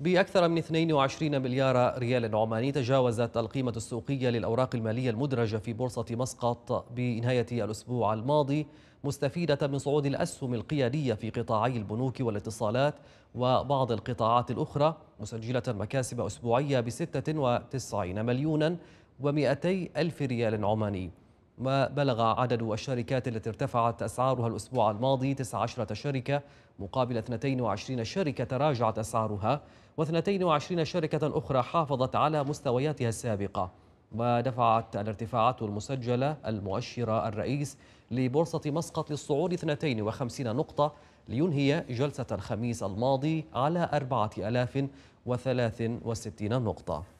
بأكثر من 22 مليار ريال عماني تجاوزت القيمة السوقية للأوراق المالية المدرجة في بورصة مسقط بنهاية الأسبوع الماضي مستفيدة من صعود الأسهم القيادية في قطاعي البنوك والاتصالات وبعض القطاعات الأخرى مسجلة مكاسب أسبوعية ب 96 مليونا و200 ألف ريال عماني ما بلغ عدد الشركات التي ارتفعت أسعارها الأسبوع الماضي 19 شركة مقابل 22 شركة تراجعت أسعارها و22 شركة أخرى حافظت على مستوياتها السابقة ودفعت الارتفاعات المسجلة المؤشر الرئيس لبورصة مسقط للصعود 52 نقطة لينهي جلسة الخميس الماضي على 4063 نقطة